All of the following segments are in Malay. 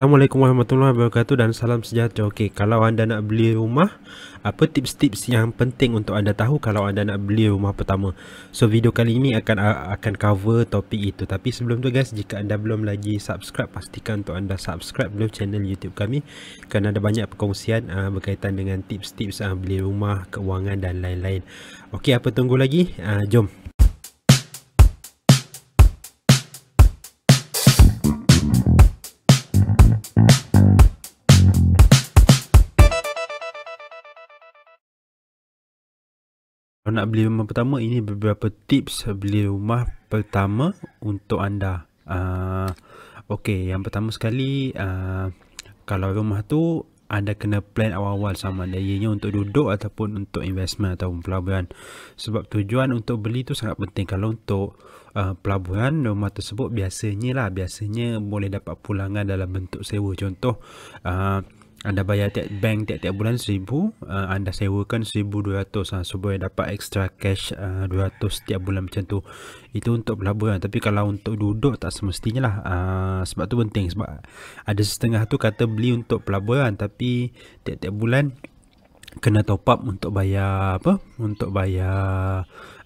Assalamualaikum warahmatullahi wabarakatuh dan salam sejahtera. Okey, kalau anda nak beli rumah, apa tips-tips yang penting untuk anda tahu kalau anda nak beli rumah pertama? So, video kali ini akan akan cover topik itu. Tapi sebelum tu guys, jika anda belum lagi subscribe, pastikan untuk anda subscribe dulu channel YouTube kami kerana ada banyak perkongsian uh, berkaitan dengan tips-tips uh, beli rumah, keuangan dan lain-lain. Okey, apa tunggu lagi? Uh, jom Kalau nak beli rumah pertama ini beberapa tips beli rumah pertama untuk anda. Uh, ah, okay, yang pertama sekali uh, kalau rumah tu anda kena plan awal-awal sama ada ianya untuk duduk ataupun untuk investment ataupun pelaburan. Sebab tujuan untuk beli tu sangat penting. Kalau untuk uh, ah, pelaburan rumah tersebut biasanya lah biasanya boleh dapat pulangan dalam bentuk sewa. Contoh. Uh, anda bayar tiap bank tiap-tiap bulan RM1,000 uh, anda sewakan RM1,200 uh, supaya dapat extra cash RM200 uh, setiap bulan macam tu itu untuk pelaburan tapi kalau untuk duduk tak semestinya lah uh, sebab tu penting sebab ada setengah tu kata beli untuk pelaburan tapi tiap-tiap bulan kena top up untuk bayar apa untuk bayar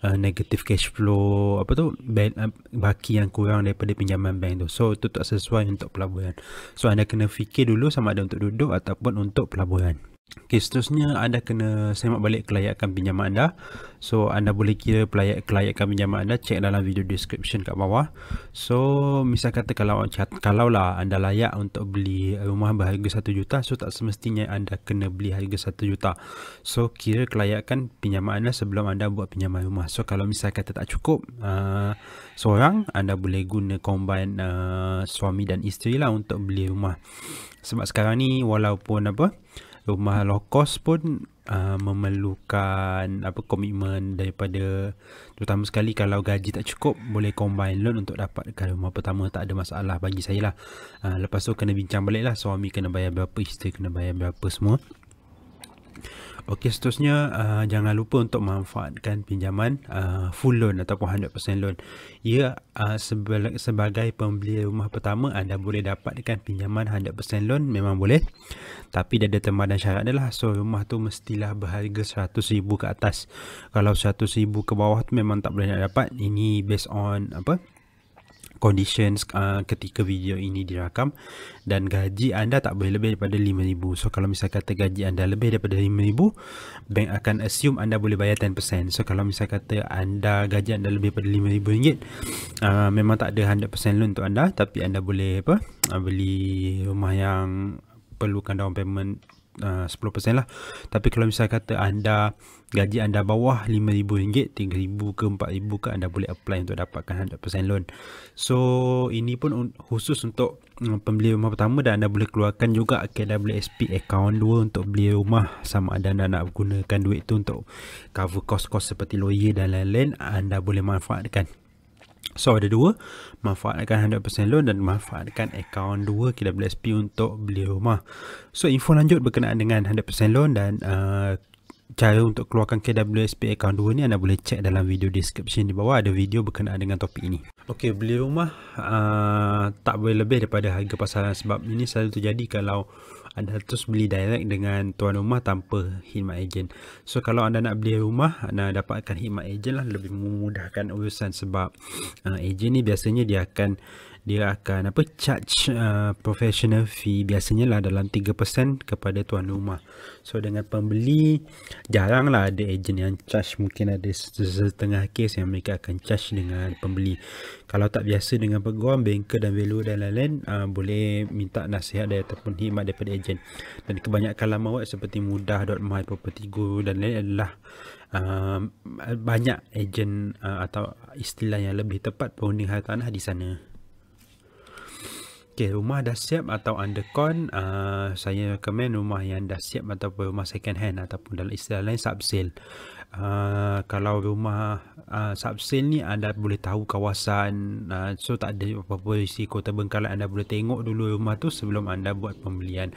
uh, negative cash flow apa tu bank, uh, baki yang kurang daripada pinjaman bank tu so itu tak sesuai untuk pelaburan so anda kena fikir dulu sama ada untuk duduk ataupun untuk pelaburan Okay, seterusnya anda kena semak balik kelayakan pinjaman anda. So anda boleh kira pelayak kelayakan pinjaman anda check dalam video description kat bawah. So misal kata kalau kalau lah anda layak untuk beli rumah berharga 1 juta so tak semestinya anda kena beli harga 1 juta. So kira kelayakan pinjaman anda sebelum anda buat pinjaman rumah. So kalau misal kata tak cukup uh, seorang anda boleh guna combine uh, suami dan isteri lah untuk beli rumah. Sebab sekarang ni walaupun apa rumah low cost pun uh, memerlukan apa komitmen daripada terutama sekali kalau gaji tak cukup boleh combine loan untuk dapatkan rumah pertama tak ada masalah bagi saya lah uh, lepas tu kena bincang balik lah suami kena bayar berapa isteri kena bayar berapa semua Okey, seterusnya uh, jangan lupa untuk manfaatkan pinjaman uh, full loan ataupun 100% loan. Ia uh, sebagai pembeli rumah pertama anda boleh dapatkan pinjaman 100% loan memang boleh. Tapi dia ada teman dan syarat adalah so rumah tu mestilah berharga 100,000 ke atas. Kalau 100,000 ke bawah tu memang tak boleh nak dapat. Ini based on apa? conditions uh, ketika video ini dirakam dan gaji anda tak boleh lebih daripada RM5,000. So kalau misal kata gaji anda lebih daripada RM5,000, bank akan assume anda boleh bayar 10%. So kalau misal kata anda gaji anda lebih daripada RM5,000, uh, memang tak ada 100% loan untuk anda tapi anda boleh apa uh, beli rumah yang perlukan down payment uh, 10% lah tapi kalau misal kata anda gaji anda bawah RM5,000 RM3,000 ke RM4,000 ke anda boleh apply untuk dapatkan 100% loan so ini pun khusus untuk uh, pembeli rumah pertama dan anda boleh keluarkan juga KWSP account 2 untuk beli rumah sama ada anda nak gunakan duit tu untuk cover kos-kos seperti lawyer dan lain-lain anda boleh manfaatkan So ada dua, manfaatkan 100% loan dan manfaatkan akaun 2 KWSP untuk beli rumah. So info lanjut berkenaan dengan 100% loan dan uh, cara untuk keluarkan KWSP account 2 ni anda boleh cek dalam video description di bawah ada video berkenaan dengan topik ini. Okey, beli rumah uh, tak boleh lebih daripada harga pasaran sebab ini selalu terjadi kalau anda terus beli direct dengan tuan rumah tanpa khidmat ejen. So kalau anda nak beli rumah, anda dapatkan khidmat ejen lah lebih memudahkan urusan sebab uh, ejen ni biasanya dia akan dia akan apa charge uh, professional fee biasanya lah dalam 3% kepada tuan rumah. So dengan pembeli jarang lah ada ejen yang charge mungkin ada setengah case yang mereka akan charge dengan pembeli. Kalau tak biasa dengan peguam, banker dan value dan lain-lain uh, boleh minta nasihat dari ataupun khidmat daripada ejen agent dan kebanyakan laman web seperti mudah.myproperty.go dan lain adalah uh, banyak agen uh, atau istilah yang lebih tepat perunding harta tanah di sana Okay, rumah dah siap atau undercon uh, saya recommend rumah yang dah siap ataupun rumah second hand ataupun dalam istilah lain sub sale uh, kalau rumah uh, ah, subsale ni anda boleh tahu kawasan uh, so tak ada apa-apa risiko terbengkalai anda boleh tengok dulu rumah tu sebelum anda buat pembelian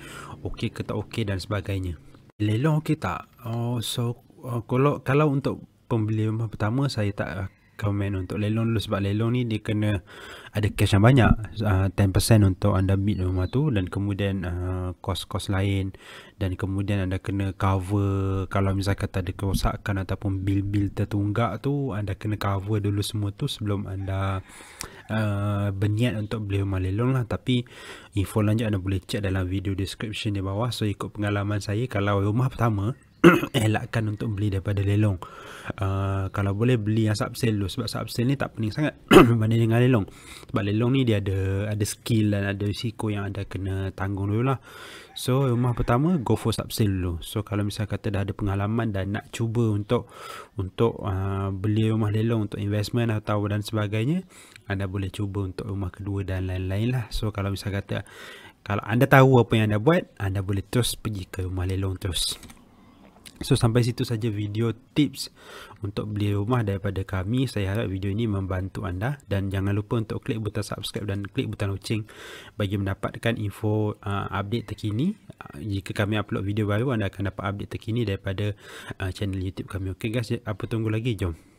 okey ke tak okey dan sebagainya lelong okey tak oh so uh, kalau kalau untuk pembelian rumah pertama saya tak recommend untuk lelong dulu sebab lelong ni dia kena ada cash yang banyak uh, ah, 10% untuk anda bid rumah tu dan kemudian uh, kos-kos lain dan kemudian anda kena cover kalau misalnya kata ada kerosakan ataupun bil-bil tertunggak tu anda kena cover dulu semua tu sebelum anda uh, berniat untuk beli rumah lelong lah tapi info lanjut anda boleh check dalam video description di bawah so ikut pengalaman saya kalau rumah pertama elakkan untuk beli daripada lelong uh, kalau boleh beli yang subsale dulu sebab subsale ni tak pening sangat berbanding dengan lelong sebab lelong ni dia ada ada skill dan ada risiko yang ada kena tanggung dulu lah so rumah pertama go for subsale dulu so kalau misalnya kata dah ada pengalaman dan nak cuba untuk untuk uh, beli rumah lelong untuk investment atau dan sebagainya anda boleh cuba untuk rumah kedua dan lain-lain lah so kalau misalnya kata kalau anda tahu apa yang anda buat anda boleh terus pergi ke rumah lelong terus So sampai situ saja video tips untuk beli rumah daripada kami. Saya harap video ini membantu anda dan jangan lupa untuk klik butang subscribe dan klik butang loceng bagi mendapatkan info uh, update terkini. Uh, jika kami upload video baru anda akan dapat update terkini daripada uh, channel YouTube kami. Okey guys, apa tunggu lagi? Jom.